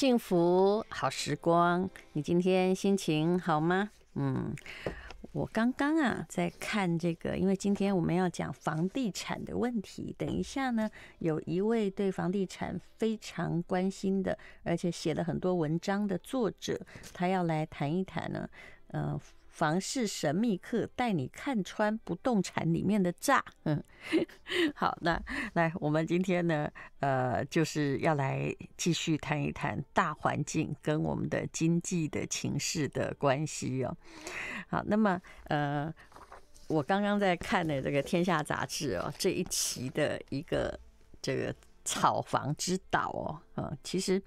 幸福好时光，你今天心情好吗？嗯，我刚刚啊在看这个，因为今天我们要讲房地产的问题。等一下呢，有一位对房地产非常关心的，而且写了很多文章的作者，他要来谈一谈呢。嗯。房事神秘客带你看穿不动产里面的诈。嗯，好，那来，我们今天呢，呃，就是要来继续谈一谈大环境跟我们的经济的情势的关系哦。好，那么，呃，我刚刚在看的这个《天下》杂志哦，这一期的一个这个炒房之岛哦，啊，其实。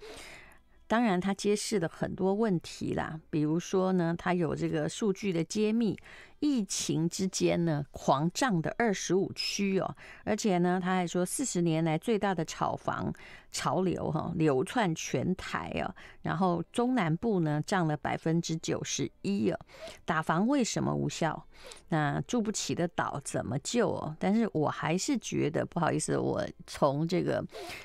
当然，它揭示了很多问题啦，比如说呢，它有这个数据的揭秘。疫情之间呢，狂涨的二十五区哦，而且呢，他还说四十年来最大的炒房潮流哈，流窜全台哦，然后中南部呢占了百分之九十一哦，打房为什么无效？那住不起的岛怎么救？哦？但是我还是觉得不好意思，我从这个，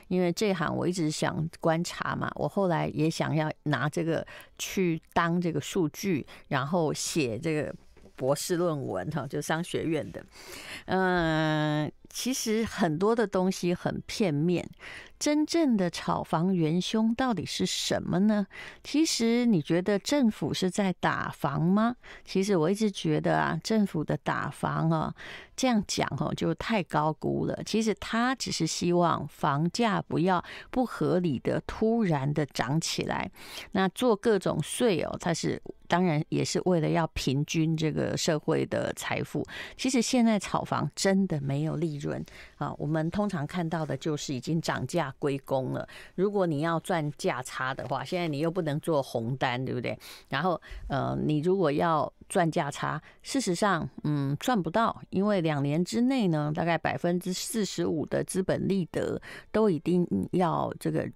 因为这行我一直想观察嘛，我后来也想要拿这个去当这个数据，然后写这个。博士论文哈，就商学院的，嗯，其实很多的东西很片面。真正的炒房元凶到底是什么呢？其实你觉得政府是在打房吗？其实我一直觉得啊，政府的打房啊，这样讲哦就太高估了。其实他只是希望房价不要不合理的突然的涨起来，那做各种税哦，他是当然也是为了要平均这个社会的财富。其实现在炒房真的没有利润啊，我们通常看到的就是已经涨价。归公了。如果你要赚价差的话，现在你又不能做红单，对不对？然后，呃，你如果要赚价差，事实上，嗯，赚不到，因为两年之内呢，大概百分之四十五的资本利得都一定要这个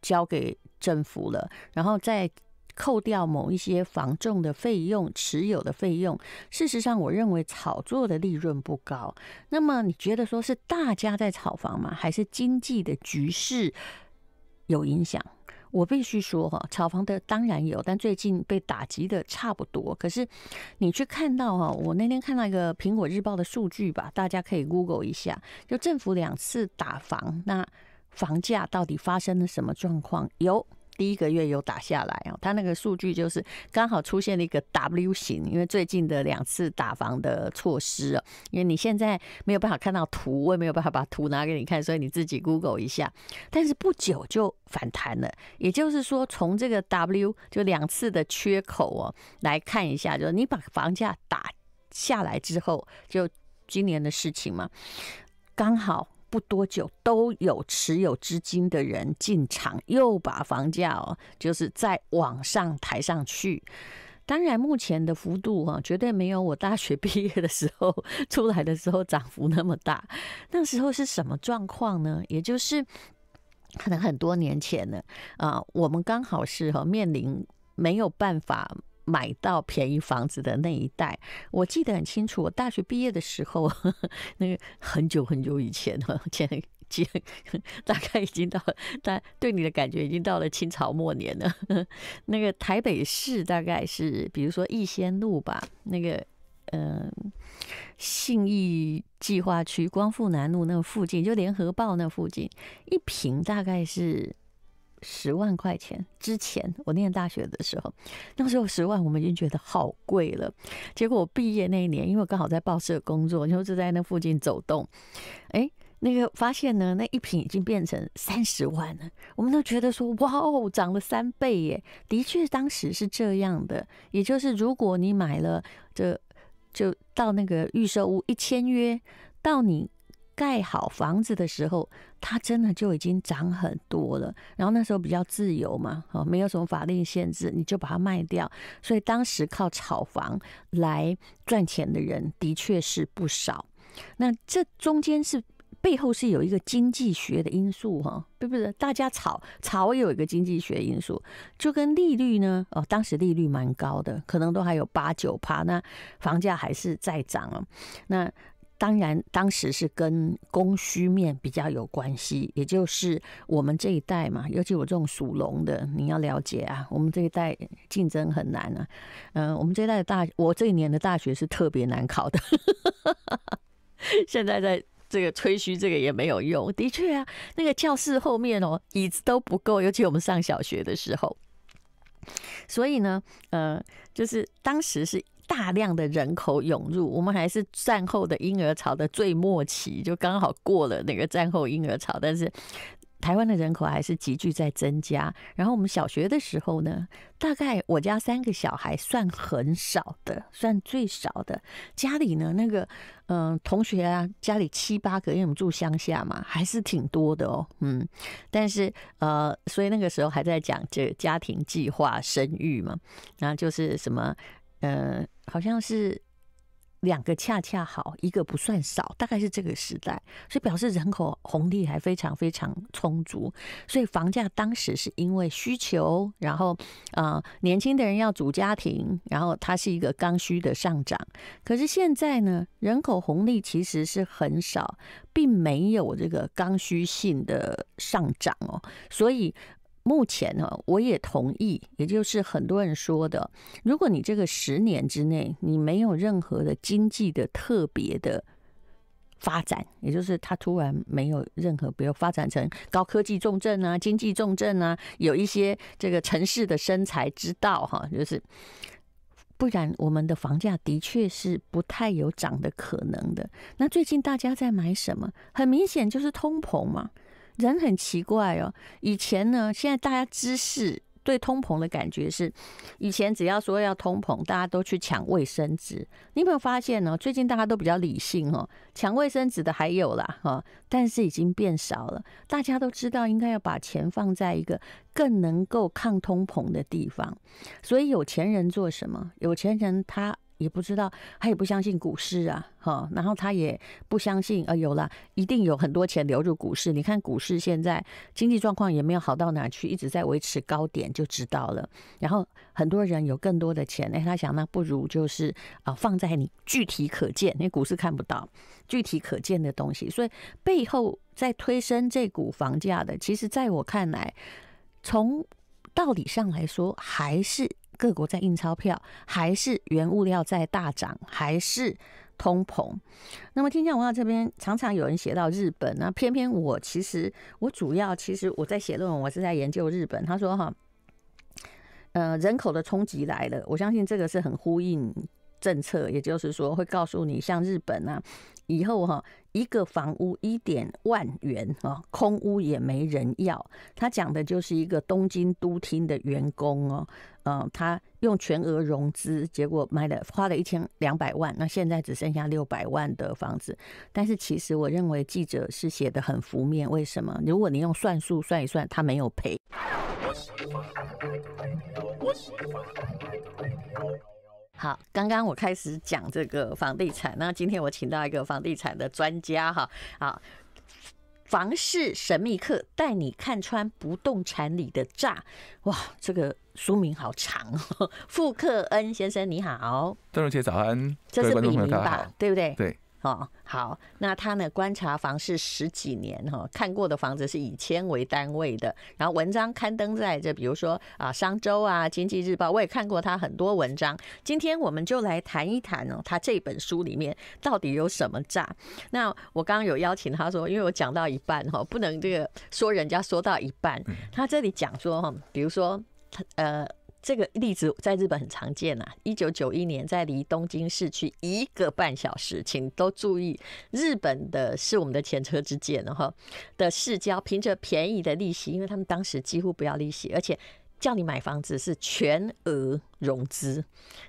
交给政府了，然后再。扣掉某一些防重的费用、持有的费用，事实上，我认为炒作的利润不高。那么，你觉得说是大家在炒房吗？还是经济的局势有影响？我必须说哈，炒房的当然有，但最近被打击的差不多。可是，你去看到哈，我那天看到一个苹果日报的数据吧，大家可以 Google 一下。就政府两次打房，那房价到底发生了什么状况？有。第一个月有打下来啊，它那个数据就是刚好出现了一个 W 型，因为最近的两次打房的措施哦，因为你现在没有办法看到图，我也没有办法把图拿给你看，所以你自己 Google 一下。但是不久就反弹了，也就是说从这个 W 就两次的缺口哦来看一下，就是你把房价打下来之后，就今年的事情嘛，刚好。不多久，都有持有资金的人进场，又把房价哦，就是再往上抬上去。当然，目前的幅度啊，绝对没有我大学毕业的时候 出来的时候涨幅那么大。那时候是什么状况呢？也就是可能很多年前呢，啊，我们刚好是和面临没有办法。买到便宜房子的那一代，我记得很清楚。我大学毕业的时候，那个很久很久以前了，现在 大概已经到，但对你的感觉已经到了清朝末年了。那个台北市大概是，比如说逸仙路吧，那个嗯，信义计划区、光复南路那附近，就联合报那附近，一平大概是。十万块钱之前，我念大学的时候，那时候十万我们已经觉得好贵了。结果我毕业那一年，因为我刚好在报社工作，就就在那附近走动，哎，那个发现呢，那一瓶已经变成三十万了。我们都觉得说，哇哦，涨了三倍耶！的确，当时是这样的。也就是，如果你买了，这，就到那个预售屋一签约，到你。盖好房子的时候，它真的就已经涨很多了。然后那时候比较自由嘛，哦，没有什么法令限制，你就把它卖掉。所以当时靠炒房来赚钱的人的确是不少。那这中间是背后是有一个经济学的因素，哈，不是大家炒炒有一个经济学因素，就跟利率呢，哦，当时利率蛮高的，可能都还有八九趴，那房价还是在涨啊。那。当然，当时是跟供需面比较有关系，也就是我们这一代嘛，尤其我这种属龙的，你要了解啊，我们这一代竞争很难啊。嗯，我们这一代的大，我这一年的大学是特别难考的。现在在这个吹嘘这个也没有用，的确啊，那个教室后面哦，椅子都不够，尤其我们上小学的时候，所以呢，呃，就是当时是。大量的人口涌入，我们还是战后的婴儿潮的最末期，就刚好过了那个战后婴儿潮，但是台湾的人口还是急剧在增加。然后我们小学的时候呢，大概我家三个小孩算很少的，算最少的。家里呢，那个嗯，同学啊，家里七八个，因为我们住乡下嘛，还是挺多的哦。嗯，但是呃，所以那个时候还在讲这家庭计划生育嘛，然后就是什么。呃，好像是两个恰恰好，一个不算少，大概是这个时代，所以表示人口红利还非常非常充足，所以房价当时是因为需求，然后啊，年轻的人要组家庭，然后它是一个刚需的上涨。可是现在呢，人口红利其实是很少，并没有这个刚需性的上涨哦，所以。目前呢，我也同意，也就是很多人说的，如果你这个十年之内你没有任何的经济的特别的发展，也就是它突然没有任何，比如发展成高科技重镇啊、经济重镇啊，有一些这个城市的生财之道哈，就是不然我们的房价的确是不太有涨的可能的。那最近大家在买什么？很明显就是通膨嘛。人很奇怪哦，以前呢，现在大家知识对通膨的感觉是，以前只要说要通膨，大家都去抢卫生纸。你有没有发现呢？最近大家都比较理性哦，抢卫生纸的还有啦哈，但是已经变少了。大家都知道应该要把钱放在一个更能够抗通膨的地方，所以有钱人做什么？有钱人他。也不知道，他也不相信股市啊，哈，然后他也不相信，呃，有了，一定有很多钱流入股市。你看股市现在经济状况也没有好到哪去，一直在维持高点就知道了。然后很多人有更多的钱，那他想，那不如就是啊，放在你具体可见，那股市看不到具体可见的东西。所以背后在推升这股房价的，其实在我看来，从道理上来说，还是。各国在印钞票，还是原物料在大涨，还是通膨？那么天下文化这边常常有人写到日本，那偏偏我其实我主要其实我在写论文，我是在研究日本。他说哈，呃，人口的冲击来了，我相信这个是很呼应。政策，也就是说会告诉你，像日本啊，以后哈一个房屋一点万元啊，空屋也没人要。他讲的就是一个东京都厅的员工哦，他用全额融资，结果买了花了一千两百万，那现在只剩下六百万的房子。但是其实我认为记者是写的很浮面，为什么？如果你用算术算一算，他没有赔。好，刚刚我开始讲这个房地产，那今天我请到一个房地产的专家哈，好，《房市神秘客》带你看穿不动产里的诈，哇，这个书名好长，哦。傅克恩先生你好，邓荣杰早安，这是笔名吧？对不对？对。哦，好，那他呢？观察房市十几年哈，看过的房子是以千为单位的。然后文章刊登在这，比如说啊，《商周》啊，《经济日报》，我也看过他很多文章。今天我们就来谈一谈哦，他这本书里面到底有什么诈？那我刚刚有邀请他说，因为我讲到一半哈，不能这个说人家说到一半，他这里讲说哈，比如说他呃。这个例子在日本很常见呐。一九九一年，在离东京市区一个半小时，请都注意，日本的是我们的前车之鉴了哈。的市郊凭着便宜的利息，因为他们当时几乎不要利息，而且叫你买房子是全额融资。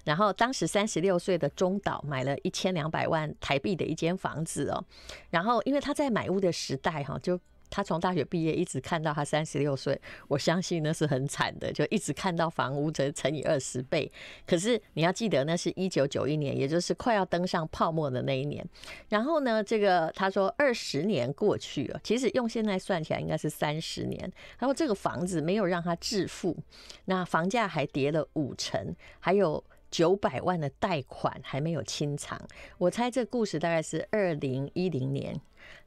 然后当时三十六岁的中岛买了一千两百万台币的一间房子哦。然后因为他在买屋的时代哈就。他从大学毕业一直看到他三十六岁，我相信那是很惨的，就一直看到房屋折乘以二十倍。可是你要记得，那是一九九一年，也就是快要登上泡沫的那一年。然后呢，这个他说二十年过去了，其实用现在算起来应该是三十年。然后这个房子没有让他致富，那房价还跌了五成，还有九百万的贷款还没有清偿。我猜这故事大概是二零一零年。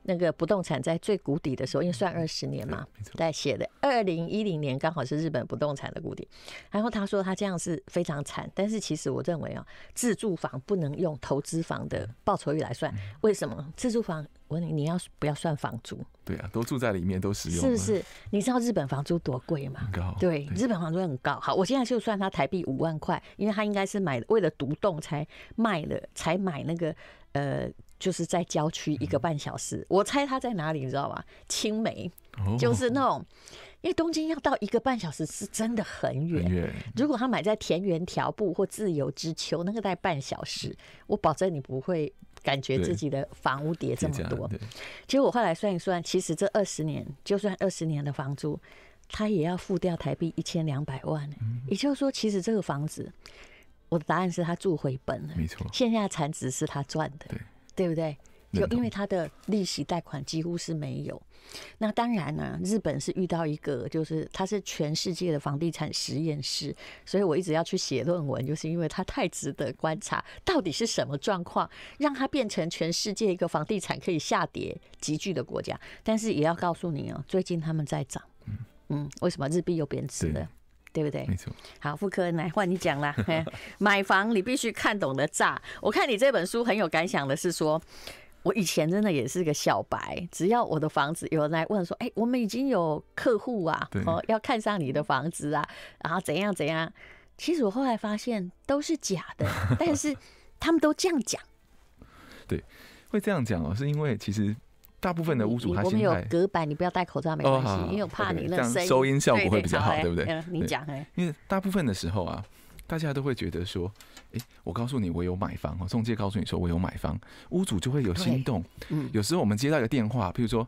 那个不动产在最谷底的时候，因为算二十年嘛，在写的二零一零年刚好是日本不动产的谷底，然后他说他这样是非常惨，但是其实我认为啊，自住房不能用投资房的报酬率来算，为什么？自住房，我问你，你要不要算房租？对啊，都住在里面，都使用，是不是？你知道日本房租多贵吗？很高，对，日本房租很高。好，我现在就算它台币五万块，因为它应该是买为了独栋才卖了，才买那个呃。就是在郊区一个半小时，我猜他在哪里，你知道吧？青梅，就是那种，因为东京要到一个半小时是真的很远。如果他买在田园条布或自由之丘，那个在半小时，我保证你不会感觉自己的房屋跌这么多。结果我后来算一算，其实这二十年，就算二十年的房租，他也要付掉台币一千两百万。也就是说，其实这个房子，我的答案是他住回本了，没错，现在的值是他赚的。对。对不对？就因为它的利息贷款几乎是没有。那当然呢，日本是遇到一个，就是它是全世界的房地产实验室，所以我一直要去写论文，就是因为它太值得观察，到底是什么状况让它变成全世界一个房地产可以下跌急剧的国家？但是也要告诉你啊，最近他们在涨。嗯，为什么日币又贬值了？对不对？没错。好，妇科来换你讲啦。买房你必须看懂的诈。我看你这本书很有感想的是说，我以前真的也是个小白。只要我的房子有人来问说：“哎，我们已经有客户啊，哦，要看上你的房子啊，然后怎样怎样。”其实我后来发现都是假的，但是他们都这样讲。对，会这样讲哦，是因为其实。大部分的屋主，他现在我们有隔板，你不要戴口罩没关系，因为我怕你声音收音效果会比较好，对不对？你讲哎，因为大部分的时候啊，大家都会觉得说，哎，我告诉你，我有买房，中介告诉你说我有买房，屋主就会有心动。嗯，有时候我们接到一个电话，譬如说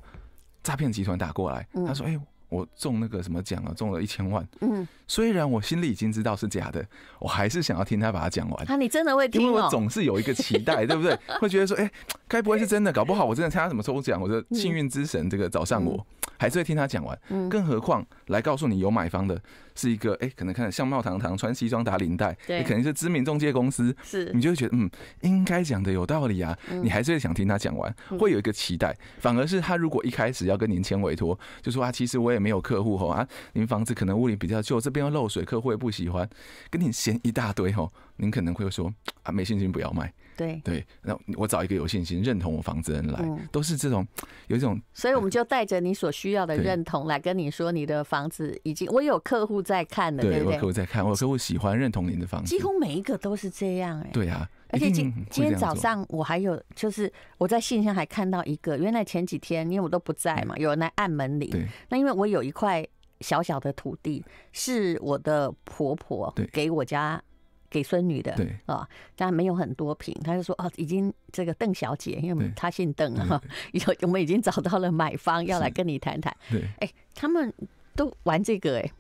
诈骗集团打过来，他说，哎。我中那个什么奖啊，中了一千万。嗯，虽然我心里已经知道是假的，我还是想要听他把它讲完。啊，你真的会听哦？因为我总是有一个期待，对不对？会觉得说，哎，该不会是真的？搞不好我真的参加什么抽奖，我的幸运之神这个找上我。还是会听他讲完，嗯，更何况来告诉你有买方的，是一个哎，可能看着相貌堂堂，穿西装打领带，你可能是知名中介公司，是，你就会觉得嗯，应该讲的有道理啊，你还是会想听他讲完，会有一个期待。反而是他如果一开始要跟您签委托，就说啊，其实我也没有客户吼啊，您房子可能屋里比较旧，这边又漏水，客户不喜欢，跟你闲一大堆吼，您可能会说啊，没信心不要卖。对对，那我找一个有信心、认同我房子的人来，都是这种有一种，所以我们就带着你所需要的认同来跟你说，你的房子已经我有客户在看的，对有客户在看，我有客户喜欢认同您的房子，几乎每一个都是这样哎。对啊，而且今今天早上我还有，就是我在信箱还看到一个，原来前几天因为我都不在嘛，有人来按门铃。那因为我有一块小小的土地，是我的婆婆给我家。给孙女的啊，但没有很多瓶。他就说：“哦，已经这个邓小姐，因为她姓邓哈，有我们已经找到了买方，要来跟你谈谈。”对，哎，他们都玩这个，哎，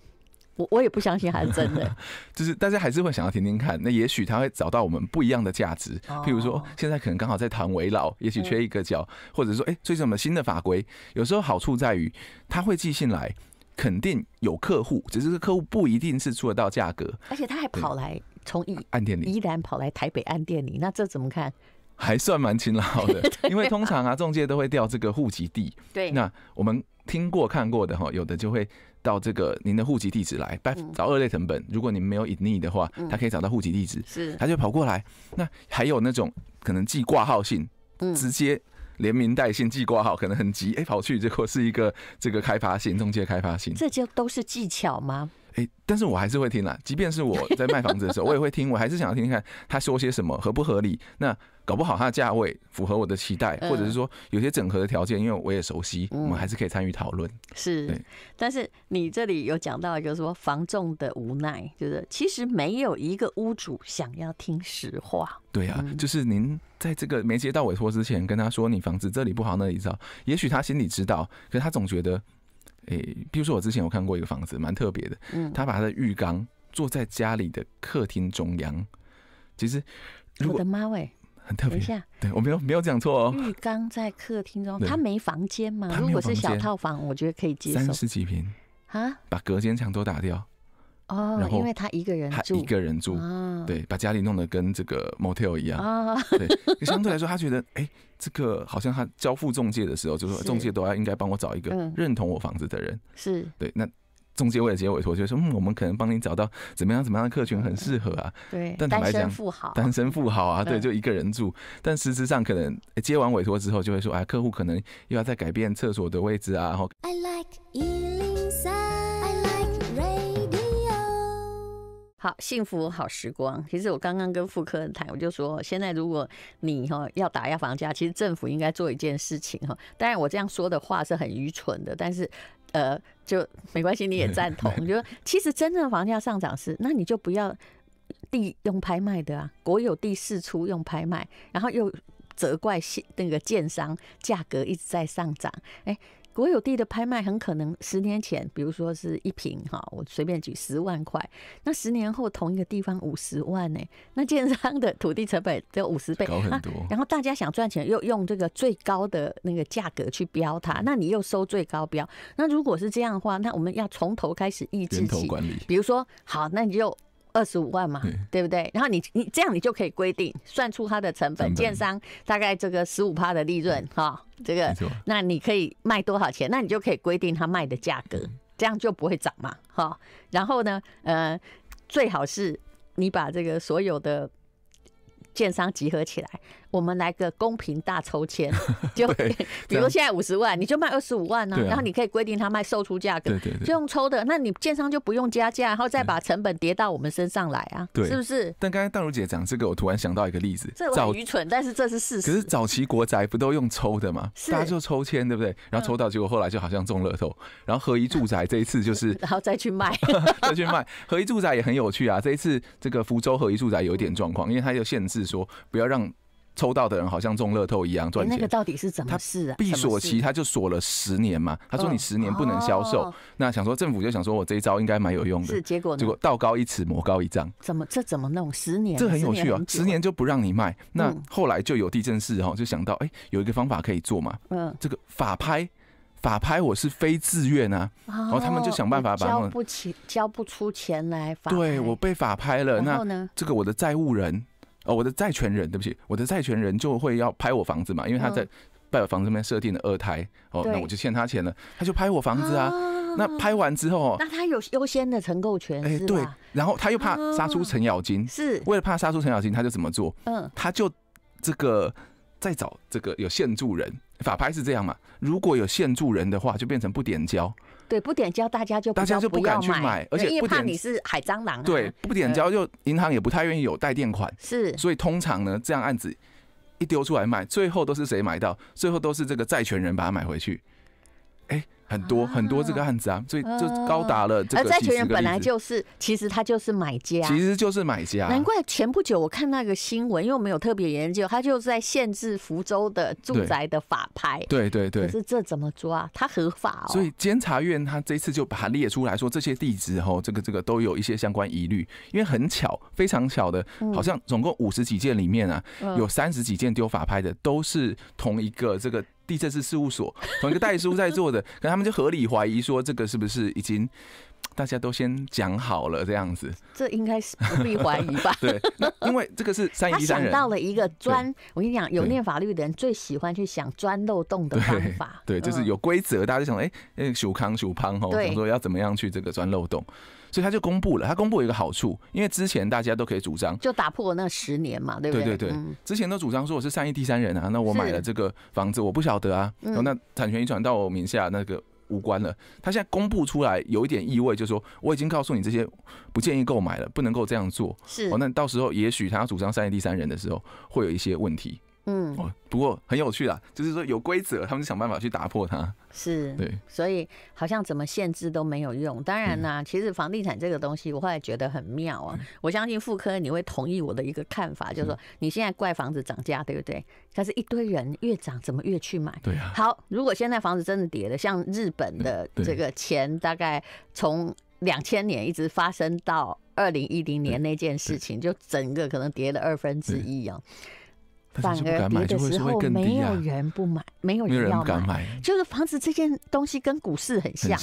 我我也不相信还是真的，就是大家还是会想要听听看。那也许他会找到我们不一样的价值，譬如说，现在可能刚好在谈围绕，也许缺一个角，或者说，哎，最近什么新的法规？有时候好处在于他会寄信来，肯定有客户，只是客户不一定是出得到价格，而且他还跑来。从宜安店里，宜兰跑来台北安店里，那这怎么看？还算蛮勤劳的，因为通常啊，中介都会调这个户籍地。对，那我们听过看过的哈，有的就会到这个您的户籍地址来，找二类成本。如果您没有隐匿的话，他可以找到户籍地址，是他就跑过来。那还有那种可能寄挂号信，直接连名带姓寄挂号，可能很急，哎，跑去结果是一个这个开发性中介开发性，这就都是技巧吗？哎，但是我还是会听啊，即便是我在卖房子的时候，我也会听，我还是想要听听看他说些什么合不合理。那搞不好他的价位符合我的期待，或者是说有些整合的条件，因为我也熟悉，我们还是可以参与讨论。是，但是你这里有讲到就是说房仲的无奈，就是其实没有一个屋主想要听实话。对呀，就是您在这个没接到委托之前跟他说你房子这里不好那里糟，也许他心里知道，可是他总觉得。诶，比如说我之前有看过一个房子，蛮特别的。嗯，他把他的浴缸坐在家里的客厅中央。其实，我的妈喂，很特别。等一下，对我没有没有讲错哦。浴缸在客厅中，他没房间吗？如果是小套房，我觉得可以接受。三十几平啊，把隔间墙都打掉。哦，然后因为他一个人住，他一个人住，对，把家里弄得跟这个 motel 一样，对，相对来说他觉得，哎，这个好像他交付中介的时候，就说中介都要应该帮我找一个认同我房子的人，是对，那中介为了接委托，就说，嗯，我们可能帮您找到怎么样怎么样的客群很适合啊，对，单身富豪，单身富豪啊，对，就一个人住，但事实上可能接完委托之后，就会说，哎，客户可能又要在改变厕所的位置啊，然后。好，幸福好时光。其实我刚刚跟副科谈，我就说，现在如果你哈要打压房价，其实政府应该做一件事情哈。当然，我这样说的话是很愚蠢的，但是呃，就没关系，你也赞同。你说，其实真正的房价上涨是，那你就不要地用拍卖的啊，国有地市出用拍卖，然后又责怪那个建商价格一直在上涨，哎。国有地的拍卖很可能，十年前比如说是一平哈，我随便举十万块，那十年后同一个地方五十万呢？那建商的土地成本有五十倍，高很多。然后大家想赚钱，又用这个最高的那个价格去标它，那你又收最高标。那如果是这样的话，那我们要从头开始抑制起，比如说好，那你就。二十五万嘛，对不对？然后你你这样你就可以规定算出它的成本，建商大概这个十五趴的利润，哈，这个那你可以卖多少钱？那你就可以规定它卖的价格，这样就不会涨嘛，哈。然后呢，呃，最好是你把这个所有的建商集合起来。我们来个公平大抽签，就 比如现在五十万，你就卖二十五万呢，然后你可以规定他卖售出价格，就用抽的，那你建商就不用加价，然后再把成本叠到我们身上来啊，是不是？但刚才大如姐讲这个，我突然想到一个例子，这很愚蠢，但是这是事实。可是早期国宅不都用抽的吗？大家就抽签，对不对？然后抽到结果，后来就好像中了透，然后合一住宅这一次就是，然后再去卖，再去卖合一住宅也很有趣啊。这一次这个福州合一住宅有一点状况，因为它就限制说不要让。抽到的人好像中乐透一样赚钱，那个到底是怎么事啊？必锁期他就锁了十年嘛，他说你十年不能销售，那想说政府就想说我这一招应该蛮有用的，是结果结果道高一尺魔高一丈，怎么这怎么弄十年？这很有趣啊，十年就不让你卖，那后来就有地震市哈，就想到哎有一个方法可以做嘛，嗯，这个法拍法拍我是非自愿啊，然后他们就想办法把交不起交不出钱来法，对我被法拍了，那这个我的债务人。哦，我的债权人，对不起，我的债权人就会要拍我房子嘛，因为他在拜访房边面设定的二胎哦，那我就欠他钱了，他就拍我房子啊，那拍完之后，那他有优先的承购权，哎，对，然后他又怕杀出程咬金，是为了怕杀出程咬金，他就怎么做？嗯，他就这个再找这个有现住人，法拍是这样嘛，如果有现住人的话，就变成不点交。对，不点交大家就大家就不敢去买，而且怕你是海蟑螂。对，不点交就银行也不太愿意有带电款，是。所以通常呢，这样案子一丢出来卖，最后都是谁买到，最后都是这个债权人把它买回去。很多很多这个案子啊，所以就高达了这个。而债权人本来就是，其实他就是买家，其实就是买家。难怪前不久我看那个新闻，因为没有特别研究，他就是在限制福州的住宅的法拍。对对对。可是这怎么抓？他合法哦。所以监察院他这次就把它列出来，说这些地址哦，这个这个都有一些相关疑虑。因为很巧，非常巧的，好像总共五十几件里面啊，有三十几件丢法拍的，都是同一个这个。地震是事务所 同一个代书在做的，那他们就合理怀疑说这个是不是已经大家都先讲好了这样子？这应该是不必怀疑吧？对，因为这个是三姨。的。想到了一个钻，我跟你讲，有念法律的人最喜欢去想钻漏洞的方法。对，就是有规则，大家就想，哎，哎，许康、许胖，我想说要怎么样去这个钻漏洞。所以他就公布了，他公布有一个好处，因为之前大家都可以主张，就打破那十年嘛，对不对？对对对，之前都主张说我是善意第三人啊，那我买了这个房子，我不晓得啊，那产权遗传到我名下那个无关了。他现在公布出来有一点意味，就说我已经告诉你这些不建议购买了，不能够这样做。是，哦，那到时候也许他主张善意第三人的时候会有一些问题。嗯，不过很有趣啊，就是说有规则，他们就想办法去打破它。是，对，所以好像怎么限制都没有用。当然呢，其实房地产这个东西，我后来觉得很妙啊。我相信富科你会同意我的一个看法，就是说你现在怪房子涨价，对不对？但是一堆人越涨，怎么越去买？对啊。好，如果现在房子真的跌了，像日本的这个钱，大概从两千年一直发生到二零一零年那件事情，就整个可能跌了二分之一啊。反而跌的时候，没有人不买，没有人要买，就是房子这件东西跟股市很像，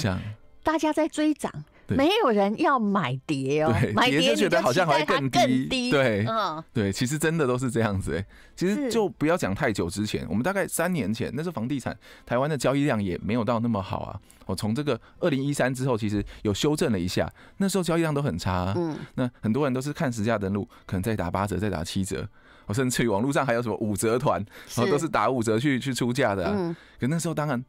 大家在追涨，没有人要买跌哦，买跌就觉得好像好像更低，对，嗯，对，其实真的都是这样子。其实就不要讲太久之前，我们大概三年前，那时候房地产台湾的交易量也没有到那么好啊。我从这个二零一三之后，其实有修正了一下，那时候交易量都很差，嗯，那很多人都是看实价登录，可能再打八折，再打七折。我甚至于网络上还有什么五折团，然后都是打五折去去出价的。可那时候当然。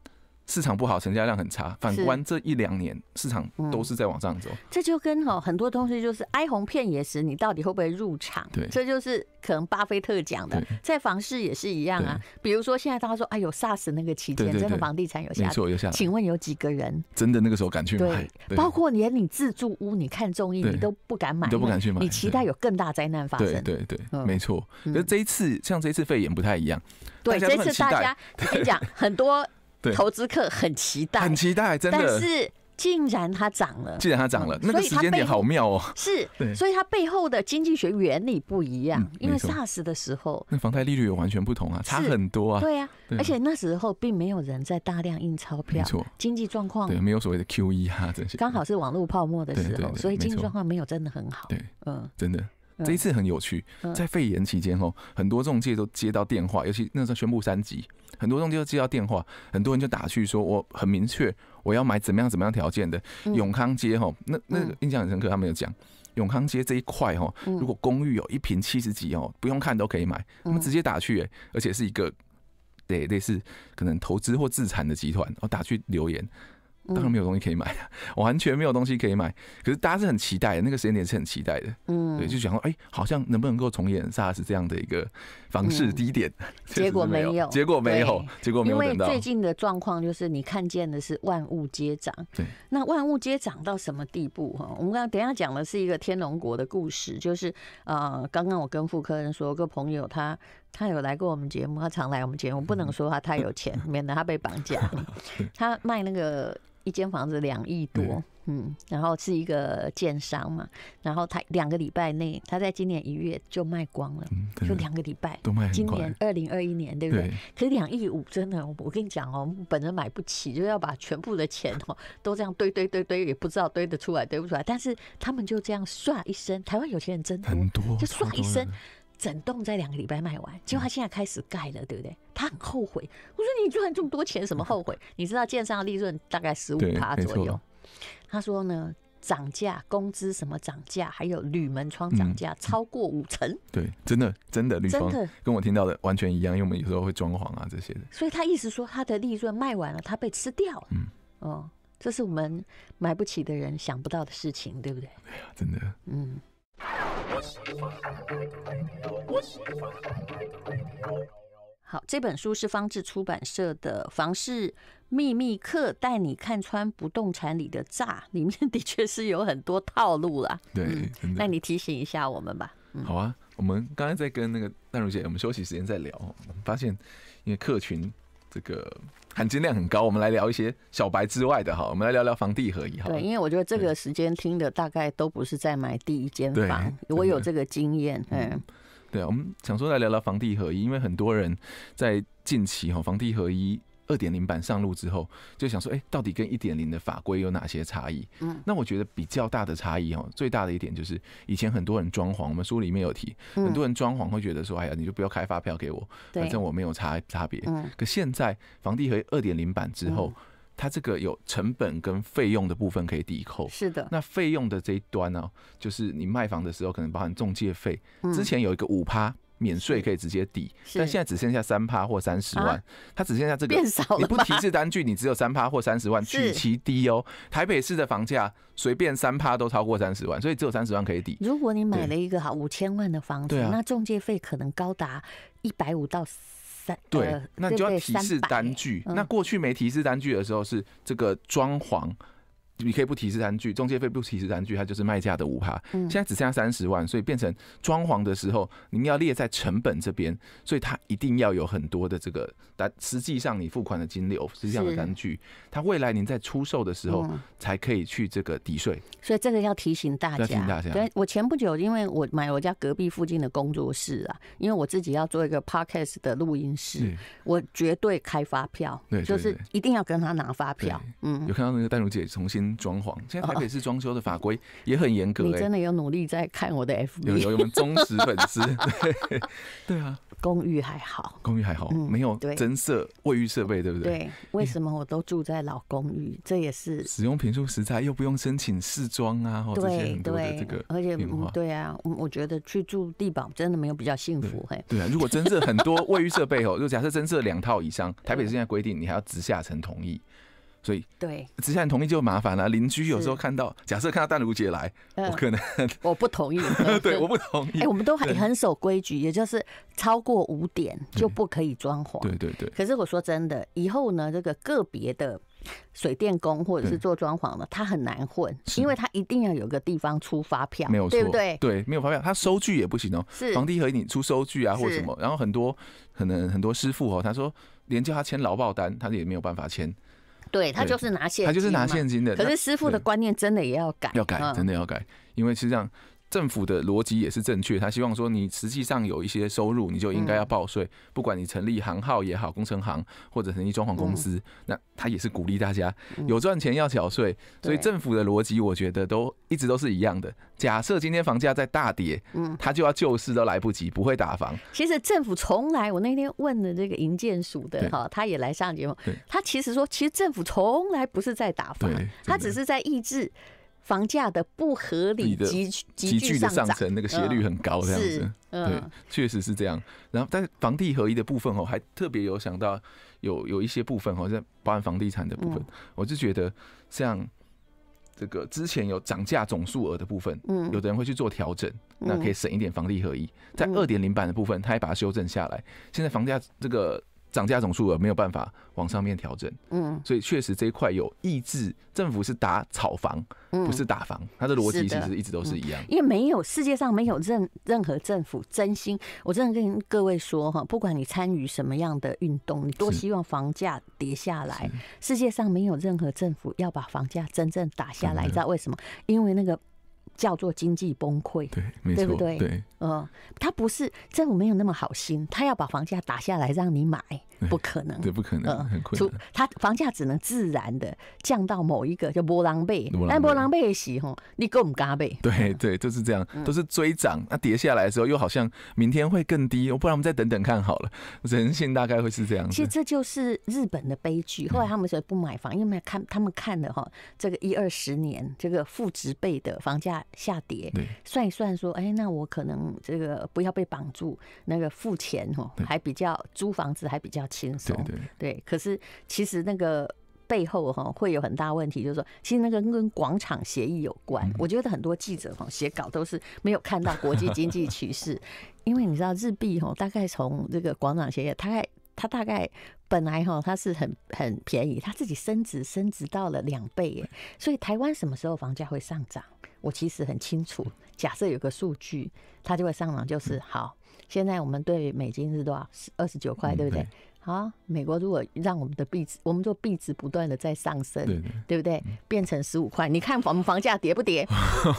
市场不好，成交量很差。反观这一两年，市场都是在往上走。这就跟哈很多东西就是哀鸿遍野时，你到底会不会入场？对，这就是可能巴菲特讲的，在房市也是一样啊。比如说现在大家说哎有 SARS 那个期间，真的房地产有下，跌，错有下。请问有几个人真的那个时候敢去？对，包括连你自住屋，你看中意你都不敢买，都不敢去买。你期待有更大灾难发生？对对对，没错。那这一次像这一次肺炎不太一样，对，这次大家你讲 很多。投资客很期待，很期待，真的。但是竟然它涨了，竟然它涨了，那个时间点好妙哦。是，所以它背后的经济学原理不一样。因为 s a r s 的时候，那房贷利率也完全不同啊，差很多啊。对啊，而且那时候并没有人在大量印钞票，错，经济状况对没有所谓的 QE 啊这些，刚好是网络泡沫的时候，所以经济状况没有真的很好。对，嗯，真的。这一次很有趣，在肺炎期间哦，很多中介都接到电话，尤其那时候宣布三级，很多中介都接到电话，很多人就打去说：“我很明确，我要买怎么样怎么样条件的永康街哈。”那那个印象很深刻，他们有讲永康街这一块哈，如果公寓有一平七十几哦，不用看都可以买，他们直接打去，哎，而且是一个对类似可能投资或自产的集团，我打去留言。当然没有东西可以买，完全没有东西可以买。可是大家是很期待，那个时间点是很期待的。嗯，对，就想说，哎，好像能不能够重演萨斯这样的一个房市低点？结果没有，结果没有，结果没有。因为最近的状况就是你看见的是万物皆涨。对，那万物皆涨到什么地步？哈，我们刚刚等下讲的是一个天龙国的故事，就是呃，刚刚我跟傅科人说，个朋友他。他有来过我们节目，他常来我们节目。不能说他太有钱，免得他被绑架。他卖那个一间房子两亿多，嗯，然后是一个建商嘛，然后他两个礼拜内，他在今年一月就卖光了，就两个礼拜，今年二零二一年对不对？可是两亿五真的，我跟你讲哦，本人买不起，就要把全部的钱哦 都这样堆堆堆堆，也不知道堆得出来堆不出来。但是他们就这样唰一声，台湾有钱人真多，就唰一声。整栋在两个礼拜卖完，结果他现在开始盖了，对不对？他很后悔。我说你赚这么多钱，什么后悔？你知道建商的利润大概十五趴左右。他说呢，涨价、工资什么涨价，还有铝门窗涨价超过五成。对，真的真的，真的跟我听到的完全一样，因为我们有时候会装潢啊这些的。所以他意思说，他的利润卖完了，他被吃掉了。嗯，哦，这是我们买不起的人想不到的事情，对不对？哎呀，真的，嗯。好，这本书是方志出版社的《房事秘密课》，带你看穿不动产里的诈。里面的确是有很多套路啦。对，那你提醒一下我们吧。好啊，我们刚才在跟那个淡如姐，我们休息时间在聊，发现因为客群这个。含金量很高，我们来聊一些小白之外的哈，我们来聊聊房地合一哈。对，因为我觉得这个时间听的大概都不是在买第一间房，我有这个经验。嗯，对啊，我们想说来聊聊房地合一，因为很多人在近期哈，房地合一。二点零版上路之后，就想说，哎，到底跟一点零的法规有哪些差异？嗯，那我觉得比较大的差异哦，最大的一点就是以前很多人装潢，我们书里面有提，很多人装潢会觉得说，哎呀，你就不要开发票给我，反正我没有差差别。嗯，可现在房地合一二点零版之后，它这个有成本跟费用的部分可以抵扣。是的，那费用的这一端呢，就是你卖房的时候，可能包含中介费，之前有一个五趴。免税可以直接抵，但现在只剩下三趴或三十万，它只剩下这个，变少了。你不提示单据，你只有三趴或三十万，取其低哦。台北市的房价随便三趴都超过三十万，所以只有三十万可以抵。如果你买了一个哈五千万的房子，那中介费可能高达一百五到三对，那就要提示单据。那过去没提示单据的时候是这个装潢。你可以不提示单据，中介费不提示单据，它就是卖价的五趴。嗯。现在只剩下三十万，所以变成装潢的时候，您要列在成本这边，所以它一定要有很多的这个单。实际上，你付款的金额是这样的单据，它未来您在出售的时候才可以去这个抵税。所以这个要提醒大家。提醒大家。对，我前不久因为我买我家隔壁附近的工作室啊，因为我自己要做一个 podcast 的录音室，我绝对开发票，对，就是一定要跟他拿发票。嗯。有看到那个丹如姐重新。装潢，现在台北市装修的法规也很严格。你真的有努力在看我的 F。有有我们忠实粉丝。对啊，公寓还好，公寓还好，没有增设卫浴设备，对不对？对。为什么我都住在老公寓？这也是使用频数实在，又不用申请试装啊。对对，这个而且对啊，我我觉得去住地堡真的没有比较幸福。嘿，对啊，如果增设很多卫浴设备哦，如果假设增设两套以上，台北市现在规定你还要直下层同意。所以对，只要你同意就麻烦了。邻居有时候看到，假设看到淡如姐来，我可能我不同意。对我不同意。哎，我们都很很守规矩，也就是超过五点就不可以装潢。对对对。可是我说真的，以后呢，这个个别的水电工或者是做装潢的，他很难混，因为他一定要有个地方出发票，没有错，对不对？对，没有发票，他收据也不行哦。是，房地和你出收据啊，或什么？然后很多可能很多师傅哦，他说连叫他签劳保单，他也没有办法签。对他就是拿现，他就是拿现金的。可是师傅的观念真的也要改，要改，真的要改，因为是这样。政府的逻辑也是正确，他希望说你实际上有一些收入，你就应该要报税，不管你成立行号也好，工程行或者成立装潢公司，那他也是鼓励大家有赚钱要缴税。所以政府的逻辑，我觉得都一直都是一样的。假设今天房价在大跌，嗯，他就要救市都来不及，不会打房。其实政府从来，我那天问了这个银建署的哈，他也来上节目，他其实说，其实政府从来不是在打房，他只是在抑制。房价的不合理，急剧急剧的上升，那个斜率很高这样子，对，确实是这样。然后但是房地合一的部分哦，还特别有想到有有一些部分哦，在包含房地产的部分，我就觉得像这个之前有涨价总数额的部分，嗯，有的人会去做调整，那可以省一点房地合一。在二点零版的部分，他也把它修正下来。现在房价这个。涨价总数额没有办法往上面调整，嗯，所以确实这一块有抑制政府是打炒房，不是打房，它的逻辑其实一直都是一样。因为没有世界上没有任任何政府真心，我真的跟各位说哈，不管你参与什么样的运动，你多希望房价跌下来，世界上没有任何政府要把房价真正打下来，你知道为什么？因为那个。叫做经济崩溃，对，没错，对，嗯，他不是政府没有那么好心，他要把房价打下来让你买，不可能，对，不可能，很困难。他房价只能自然的降到某一个叫波浪背，但波浪背也行吼，你更加倍，对对，就是这样，都是追涨，那跌下来的时候又好像明天会更低，不然我们再等等看好了，人性大概会是这样。其实这就是日本的悲剧，后来他们说不买房，因为看他们看了哈，这个一二十年这个负值倍的房价。下跌，算一算说，哎，那我可能这个不要被绑住，那个付钱哦，还比较租房子还比较轻松。对对。可是其实那个背后哈会有很大问题，就是说，其实那个跟广场协议有关。我觉得很多记者哈写稿都是没有看到国际经济趋势，因为你知道日币哈大概从这个广场协议，大概它大概本来哈它是很很便宜，它自己升值升值到了两倍耶。所以台湾什么时候房价会上涨？我其实很清楚，假设有个数据，它就会上涨，就是好。现在我们对美金是多少？二十九块，对不对？好，美国如果让我们的币值，我们做币值不断的在上升，对不对？变成十五块，你看房房价跌不跌？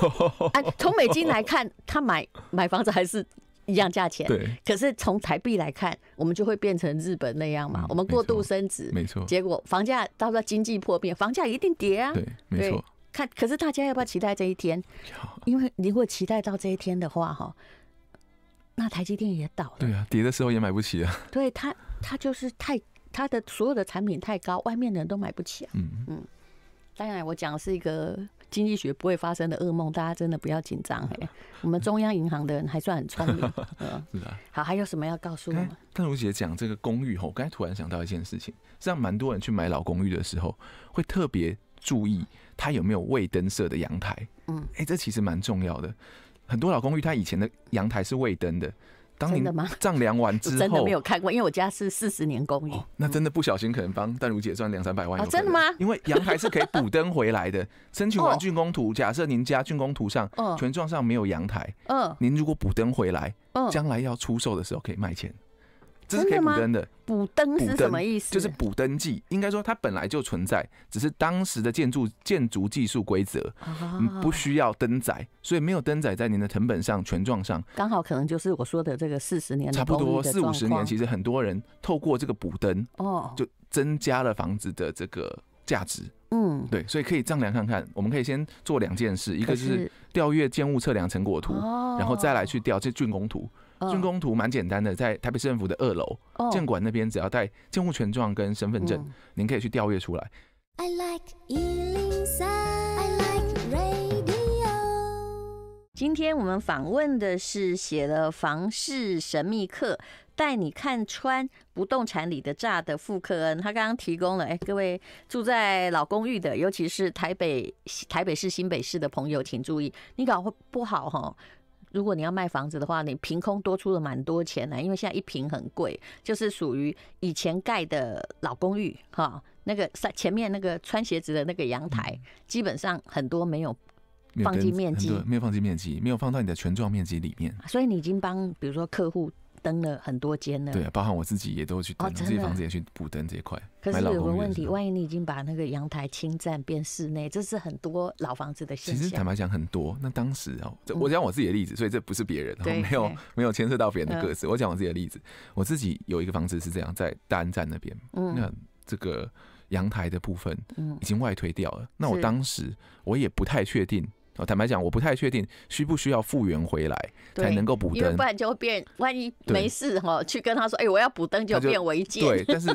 从美金来看，他买买房子还是一样价钱，对。可是从台币来看，我们就会变成日本那样嘛？我们过度升值，没错。结果房价到时候经济破灭，房价一定跌啊，对，没错。看，可是大家要不要期待这一天？因为如果期待到这一天的话，哈，那台积电也倒了。对啊，跌的时候也买不起啊。对他，他就是太他的所有的产品太高，外面的人都买不起啊。嗯嗯。当然，我讲的是一个经济学不会发生的噩梦，大家真的不要紧张。哎，我们中央银行的人还算很聪明。是啊。好，还有什么要告诉我们？但如姐讲这个公寓吼，我刚才突然想到一件事情，让蛮多人去买老公寓的时候会特别。注意，它有没有未登设的阳台？嗯，哎，这其实蛮重要的。很多老公寓它以前的阳台是未登的。当您丈量完之后，真的没有看过，因为我家是四十年公寓，那真的不小心可能帮淡如姐赚两三百万。哦。真的吗？因为阳台是可以补登回来的。申请完竣工图，假设您家竣工图上、嗯，全幢上没有阳台，嗯，您如果补登回来，嗯，将来要出售的时候可以卖钱。这是可以补登的，补登是什么意思？就是补登记，应该说它本来就存在，只是当时的建筑建筑技术规则，不需要登载，所以没有登载在您的成本上、权状上。刚好可能就是我说的这个四十年，差不多四五十年，其实很多人透过这个补登，哦，就增加了房子的这个价值，嗯，对，所以可以丈量看看，我们可以先做两件事，一个就是调阅建物测量成果图，然后再来去调这竣工图。竣工图蛮简单的，在台北市政府的二楼建馆那边，只要带建物权状跟身份证，您可以去调阅出来。今天我们访问的是写了《房事神秘客》，带你看穿不动产里的诈的傅克恩。他刚刚提供了，哎，各位住在老公寓的，尤其是台北台北市新北市的朋友，请注意，你搞不好哈。如果你要卖房子的话，你凭空多出了蛮多钱来，因为现在一平很贵，就是属于以前盖的老公寓哈，那个三前面那个穿鞋子的那个阳台，基本上很多没有放进面积，没有放进面积，没有放到你的权状面积里面，所以你已经帮比如说客户。灯了很多间了，对，包含我自己也都去哦，自己房子也去补灯这一块。可是有个问题，万一你已经把那个阳台侵占变室内，这是很多老房子的现象。其实坦白讲，很多。那当时哦，我讲我自己的例子，所以这不是别人，然没有没有牵涉到别人的个子。我讲我自己的例子，我自己有一个房子是这样，在大安站那边，那这个阳台的部分已经外推掉了。那我当时我也不太确定。哦，坦白讲，我不太确定需不需要复原回来才能够补灯，不然就会变万一没事哈，去跟他说，哎，我要补灯就变违建。对，但是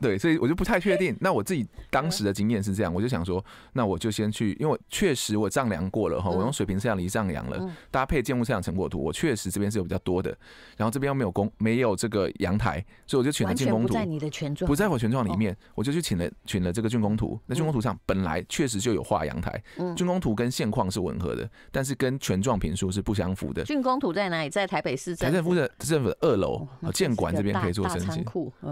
对，所以我就不太确定。那我自己当时的经验是这样，我就想说，那我就先去，因为确实我丈量过了哈，我用水平测量仪丈量了，搭配建物测量成果图，我确实这边是有比较多的，然后这边又没有工，没有这个阳台，所以我就请了竣工图，不在你的全状，不在我全状里面，我就去请了请了这个竣工图。那竣工图上本来确实就有画阳台，竣工图跟现况。是吻合的，但是跟权状评述是不相符的。竣工图在哪里？在台北市市政府的政府的二楼建管这边可以做申请。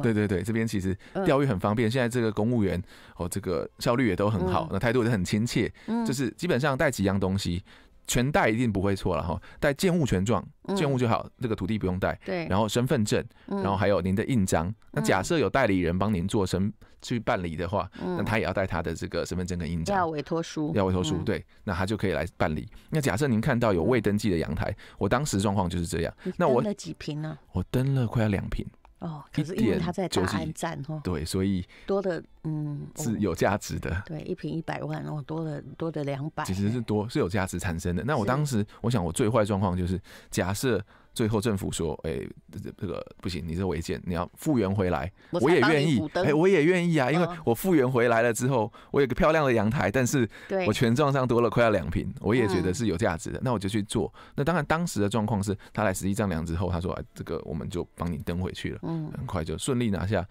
对对对，这边其实钓鱼很方便。现在这个公务员哦，这个效率也都很好，那态度也很亲切。就是基本上带几样东西，全带一定不会错了哈。带建物权状，建物就好，这个土地不用带。对，然后身份证，然后还有您的印章。那假设有代理人帮您做身去办理的话，那他也要带他的这个身份证跟印章，要委托书，要委托书，对，那他就可以来办理。那假设您看到有未登记的阳台，我当时状况就是这样。我登了几瓶呢？我登了快要两瓶。哦，可是因为他在打寒站哦。对，所以多的嗯是有价值的。对，一瓶一百万，哦，多了多的两百，其实是多是有价值产生的。那我当时我想，我最坏状况就是假设。最后政府说：“哎，这这个不行，你这违建，你要复原回来。我也愿意，哎，我也愿意啊，因为我复原回来了之后，我有个漂亮的阳台。但是我权状上多了快要两平，我也觉得是有价值的。那我就去做。那当然当时的状况是，他来实一丈量之后，他说这个我们就帮你登回去了。很快就顺利拿下，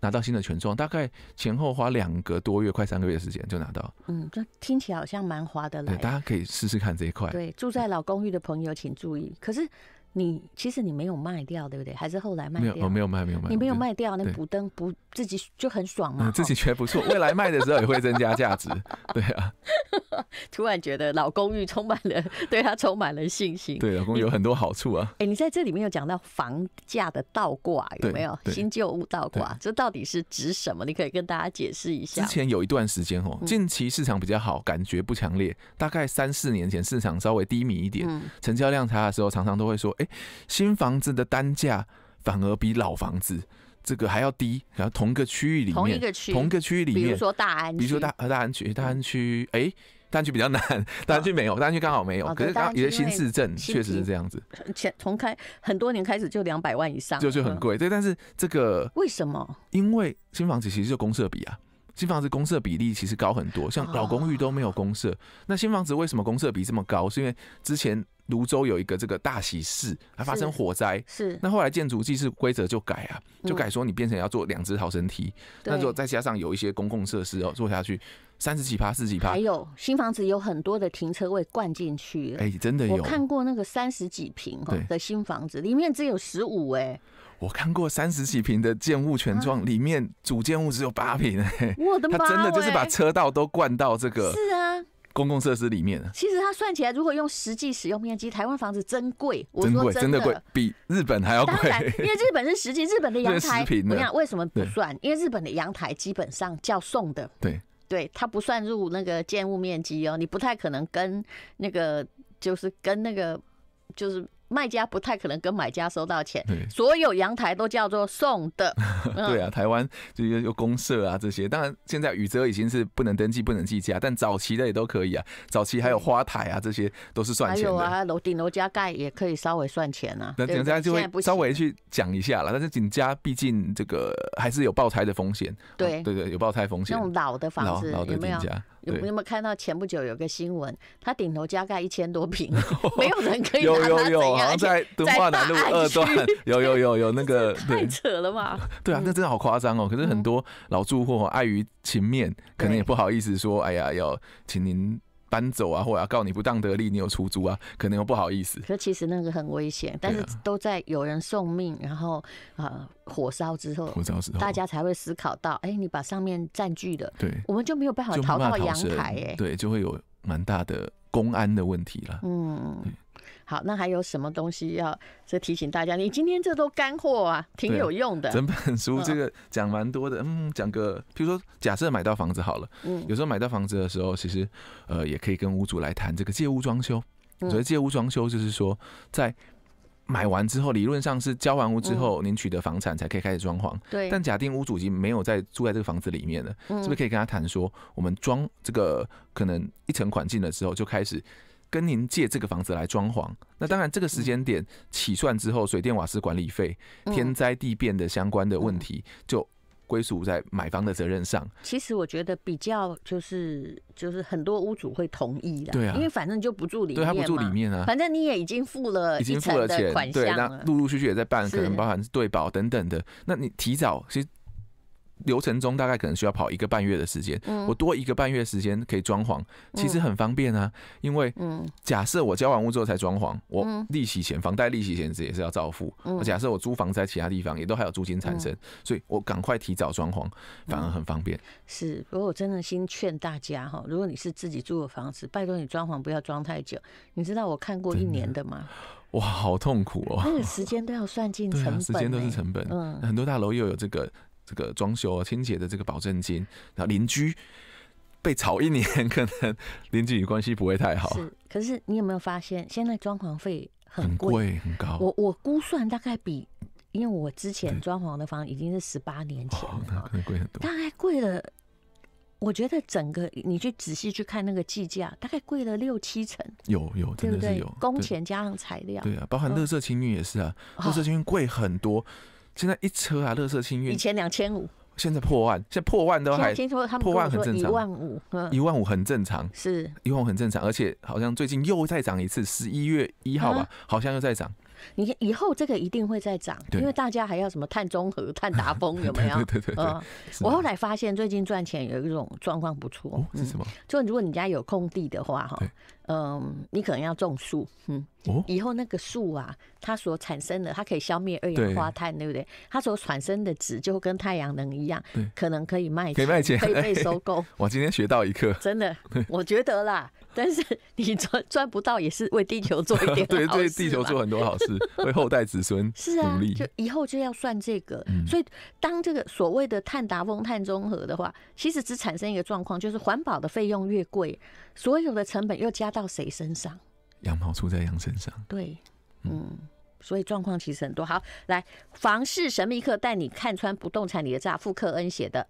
拿到新的权状，大概前后花两个多月，快三个月时间就拿到。嗯，就听起来好像蛮划得来。大家可以试试看这一块。对，住在老公寓的朋友请注意。可是。你其实你没有卖掉，对不对？还是后来卖掉？没有，没有卖，没有卖。你没有卖掉，那补灯补自己就很爽嘛。自己觉得不错，未来卖的时候也会增加价值。对啊，突然觉得老公寓充满了，对他充满了信心。对，老公有很多好处啊。哎，你在这里面有讲到房价的倒挂有没有？新旧物倒挂，这到底是指什么？你可以跟大家解释一下。之前有一段时间哦，近期市场比较好，感觉不强烈。大概三四年前市场稍微低迷一点，成交量差的时候，常常都会说。新房子的单价反而比老房子这个还要低，然后同个区域里面，同一个区，同个区域里面，比如说大安区，比如说大和大安区，大安区，哎，大安区比较难，大安区没有，大安区刚好没有，可是有些新市镇确实是这样子，前从开很多年开始就两百万以上，就就很贵，对，但是这个为什么？因为新房子其实就公社比啊，新房子公社比例其实高很多，像老公寓都没有公社。那新房子为什么公社比这么高？是因为之前。泸州有一个这个大喜事，还发生火灾。是，那后来建筑技是规则就改啊，就改说你变成要做两只逃生梯。那如果再加上有一些公共设施，哦，做下去三十几趴、四几趴。还有新房子有很多的停车位灌进去。哎，真的有。我看过那个三十几平的新房子，里面只有十五哎。我看过三十几平的建物全幢，里面主建物只有八平。我的妈！真的就是把车道都灌到这个。是啊。公共设施里面其实它算起来，如果用实际使用面积，台湾房子真贵，真贵，真的贵，比日本还要贵。因为日本是实际，日本的阳台，我讲为什么不算，因为日本的阳台基本上叫送的，对，对，它不算入那个建物面积哦，你不太可能跟那个，就是跟那个，就是。卖家不太可能跟买家收到钱，所有阳台都叫做送的。对啊，台湾就是有公社啊这些。当然现在雨泽已经是不能登记、不能计价，但早期的也都可以啊。早期还有花台啊，这些都是算钱的。还有啊，楼顶楼加盖也可以稍微算钱啊。那等下就会稍微去讲一下了。但是景家毕竟这个还是有爆胎的风险。对对对，有爆胎风险。那种老的房子有没有？有没有看到前不久有个新闻，他顶楼加盖一千多平，没有人可以拿他怎样？好像在敦化南路二段 有有有有那个太扯了吧？对啊，那真的好夸张哦。可是很多老住户碍于情面，可能也不好意思说，哎呀，要请您搬走啊，或者要告你不当得利，你有出租啊，可能又不好意思。可其实那个很危险，但是都在有人送命，然后啊，火烧之后，火烧之后，大家才会思考到，哎，你把上面占据的，对，我们就没有办法逃到阳台，对，就会有蛮大的公安的问题了。嗯。好，那还有什么东西要再提醒大家？你今天这都干货啊，挺有用的。整本书这个讲蛮多的，嗯，讲个，譬如说假设买到房子好了，嗯，有时候买到房子的时候，其实呃也可以跟屋主来谈这个借屋装修。所谓借屋装修，就是说在买完之后，理论上是交完屋之后，您取得房产才可以开始装潢。对。但假定屋主已经没有在住在这个房子里面了，是不是可以跟他谈说，我们装这个可能一层款进了之后就开始？跟您借这个房子来装潢，那当然这个时间点起算之后，水电瓦斯管理费、天灾地变的相关的问题，就归属在买方的责任上。其实我觉得比较就是就是很多屋主会同意的，对啊，因为反正就不住里面，对，他不住里面啊，反正你也已经付了，已经付了钱，对，那陆陆续续也在办，可能包含对保等等的，那你提早其实。流程中大概可能需要跑一个半月的时间，我多一个半月时间可以装潢，其实很方便啊。因为假设我交完屋之后才装潢，我利息钱、房贷利息钱也是要照付。假设我租房在其他地方，也都还有租金产生，所以我赶快提早装潢反而很方便。是，如果我真的心劝大家哈，如果你是自己住的房子，拜托你装潢不要装太久。你知道我看过一年的吗？哇，好痛苦哦！那个时间都要算进成本，时间都是成本。嗯，很多大楼又有这个。这个装修清洁的这个保证金，然后邻居被吵一年，可能邻居与关系不会太好。是，可是你有没有发现，现在装潢费很贵，很高。我我估算大概比，因为我之前装潢的房已经是十八年前了，很贵很多。大概贵了，我觉得整个你去仔细去看那个计价，大概贵了六七成。有有，真的是有。工钱加上材料，对啊，包含乐色清运也是啊，乐色清运贵很多。现在一车啊，乐色清运以前两千五，现在破万，现在破万都还听说他们破万很正常，一万五，一万五很正常，是一万五很正常，而且好像最近又再涨一次，十一月一号吧，好像又再涨。你以后这个一定会再涨，因为大家还要什么碳中和、碳达峰 有没有？对对对。嗯，我后来发现最近赚钱有一种状况不错，是什么？就如果你家有空地的话，哈。嗯，你可能要种树，嗯，以后那个树啊，它所产生的，它可以消灭二氧化碳，对不对？它所产生的值就跟太阳能一样，可能可以卖，可以卖钱，可以 被 收购。我今天学到一课，真的，我觉得啦，但是你赚赚不到也是为地球做一点，对，对，地球做很多好事，为后代子孙是啊，就以后就要算这个，所以当这个所谓的碳达峰、碳中和的话，其实只产生一个状况，就是环保的费用越贵。所有的成本又加到谁身上？羊毛出在羊身上。对，嗯，所以状况其实很多。好，来《房事神秘客》带你看穿不动产里的诈，傅克恩写的。